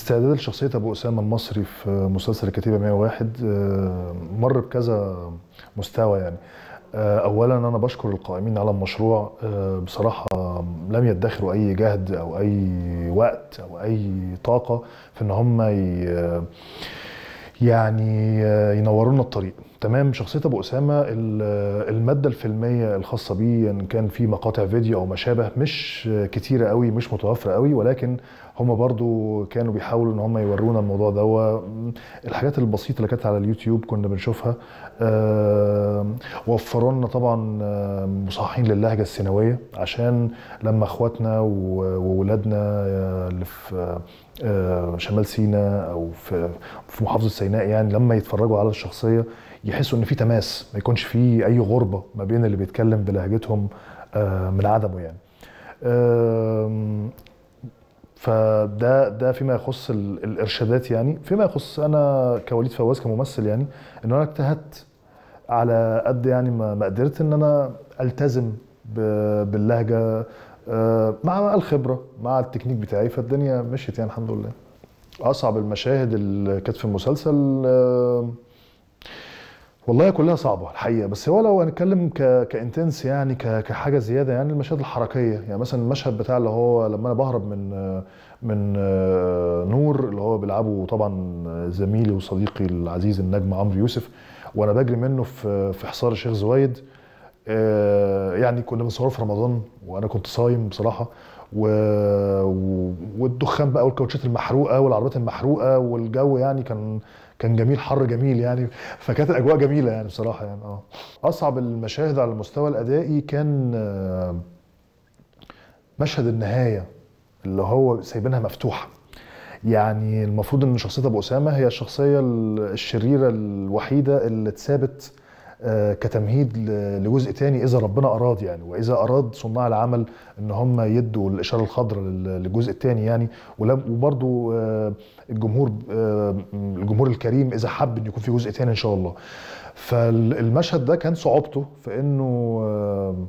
استعداد لشخصية أبو أسامة المصري في مسلسل الكتيبة 101 آه، مر بكذا مستوى يعني آه، أولا أنا بشكر القائمين على المشروع آه، بصراحة لم يدخروا أي جهد أو أي وقت أو أي طاقة في إن هم ي... يعني آه، ينوروا لنا الطريق تمام شخصيه ابو اسامه آه، الماده الفيلميه الخاصه بيه ان كان في مقاطع فيديو او ما شابه مش كتيره قوي مش متوفره قوي ولكن هم برضو كانوا بيحاولوا ان هم يورونا الموضوع ده الحاجات البسيطه اللي كانت على اليوتيوب كنا بنشوفها آه، وفروا لنا طبعا آه، مصححين للهجه السينويه عشان لما اخواتنا واولادنا آه، اللي في آه، شمال سيناء او في في محافظه سيناء يعني لما يتفرجوا على الشخصيه يحسوا ان في تماس ما يكونش في اي غربه ما بين اللي بيتكلم بلهجتهم من عدمه يعني فده ده فيما يخص الارشادات يعني فيما يخص انا كوليد فواز كممثل يعني ان انا اجتهدت على قد يعني ما قدرت ان انا التزم باللهجه آه، مع الخبره مع التكنيك بتاعي فالدنيا مشيت يعني الحمد لله اصعب المشاهد اللي كانت في المسلسل آه، والله كلها صعبه الحقيقه بس هو لو هنتكلم ك... كانتنس يعني ك... كحاجه زياده يعني المشاهد الحركيه يعني مثلا المشهد بتاع اللي هو لما انا بهرب من آه، من نور اللي هو بيلعبه طبعا زميلي وصديقي العزيز النجم عمرو يوسف وانا بجري منه في في حصار الشيخ زويد آه، يعني كنا بنصور في رمضان وانا كنت صايم بصراحه و... و... والدخان بقى والكاوتشات المحروقه والعربيات المحروقه والجو يعني كان كان جميل حر جميل يعني فكانت الاجواء جميله يعني بصراحه يعني اه اصعب المشاهد على المستوى الادائي كان آه، مشهد النهايه اللي هو سايبينها مفتوحه يعني المفروض ان شخصيه ابو اسامه هي الشخصيه الشريره الوحيده اللي اتثابت آه، كتمهيد لجزء تاني اذا ربنا اراد يعني واذا اراد صناع العمل ان هم يدوا الاشاره الخضراء للجزء التاني يعني وبرده آه، الجمهور آه، الجمهور الكريم اذا حب ان يكون في جزء تاني ان شاء الله فالمشهد ده كان صعوبته في انه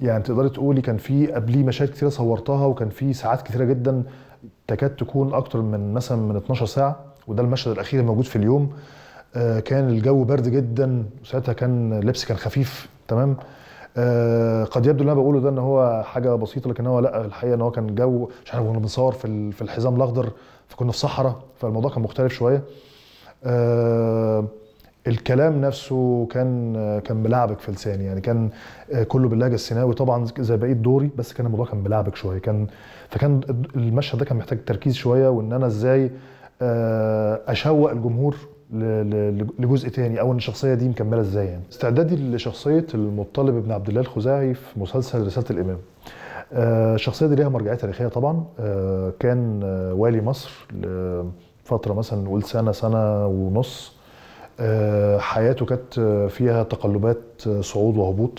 يعني تقدري تقولي كان في قبليه مشاهد كتيره صورتها وكان في ساعات كتيره جدا تكاد تكون اكتر من مثلا من 12 ساعه وده المشهد الاخير الموجود في اليوم آه، كان الجو برد جدا وساعتها كان لبس كان خفيف تمام آه، قد يبدو اللي انا بقوله ده ان هو حاجه بسيطه لكن هو لا الحقيقه ان هو كان جو مش عارف كنا بنصور في في الحزام الاخضر فكنا في صحراء فالموضوع كان مختلف شويه آه الكلام نفسه كان كان ملعبك في لساني يعني كان آه، كله باللهجه السيناوي طبعا زي بقيه دوري بس كان الموضوع كان ملعبك شويه كان فكان المشهد ده كان محتاج تركيز شويه وان انا ازاي آه، اشوق الجمهور لجزء تاني او ان الشخصيه دي مكمله ازاي يعني استعدادي لشخصيه المطلب ابن عبد الله الخزاعي في مسلسل رساله الامام آه، الشخصيه دي ليها مرجعيه تاريخيه طبعا كان والي مصر لفتره مثلا نقول سنه سنه ونص آه، حياته كانت آه، فيها تقلبات آه، صعود وهبوط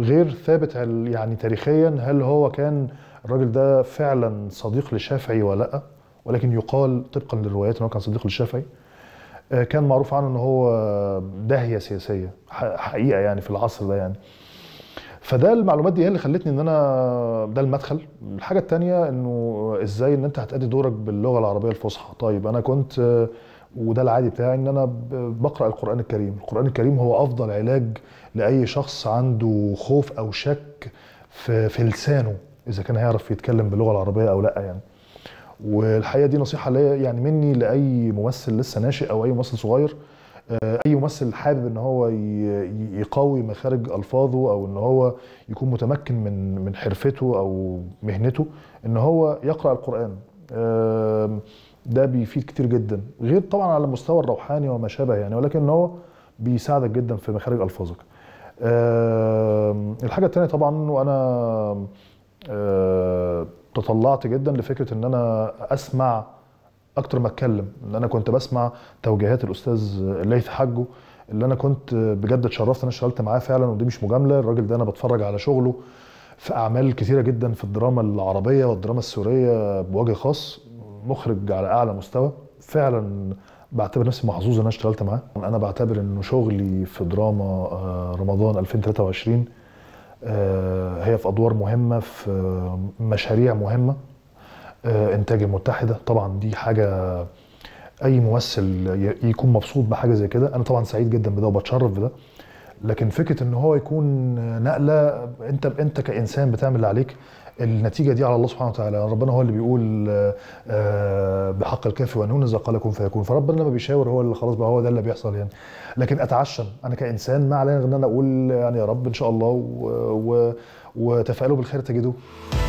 غير ثابت يعني تاريخيا هل هو كان الراجل ده فعلا صديق لشافعي ولا لا ولكن يقال طبقا للروايات انه كان صديق للشافعي كان معروف عنه ان هو داهيه سياسيه حقيقه يعني في العصر ده يعني فده المعلومات دي هي اللي خلتني ان انا ده المدخل الحاجه الثانيه انه ازاي ان انت هتأدي دورك باللغه العربيه الفصحى طيب انا كنت وده العادي بتاعي ان انا بقرا القران الكريم القران الكريم هو افضل علاج لاي شخص عنده خوف او شك في, في لسانه اذا كان هيعرف يتكلم باللغه العربيه او لا يعني والحقيقه دي نصيحه ليا يعني مني لاي ممثل لسه ناشئ او اي ممثل صغير آه، اي ممثل حابب ان هو يقوي مخارج الفاظه او ان هو يكون متمكن من من حرفته او مهنته ان هو يقرا القران ده بيفيد كتير جدا غير طبعا على المستوى الروحاني وما شابه يعني ولكن هو بيساعدك جدا في مخارج الفاظك أه الحاجه الثانيه طبعا وانا أه تطلعت جدا لفكره ان انا اسمع اكتر ما اتكلم ان انا كنت بسمع توجيهات الاستاذ الليث حجه اللي انا كنت بجد اتشرفت انا اشتغلت معاه فعلا ودي مش مجامله الراجل ده انا بتفرج على شغله في اعمال كثيره جدا في الدراما العربيه والدراما السوريه بوجه خاص مخرج على اعلى مستوى فعلا بعتبر نفسي محظوظ ان انا اشتغلت معاه انا بعتبر انه شغلي في دراما آه، رمضان 2023 آه، هي في ادوار مهمه في مشاريع مهمه آه، انتاج المتحده طبعا دي حاجه اي ممثل يكون مبسوط بحاجه زي كده انا طبعا سعيد جدا بده وبتشرف بده لكن فكره ان هو يكون نقله انت انت كانسان بتعمل اللي عليك النتيجه دي على الله سبحانه وتعالى ربنا هو اللي بيقول آه، آه، بحق الكافي وانون اذا قال لكم فيكون فربنا لما بيشاور هو اللي خلاص بقى هو ده اللي بيحصل يعني لكن اتعشم انا كانسان ما علينا غير ان انا اقول يعني يا رب ان شاء الله و... و... وتفائلوا بالخير تجدوه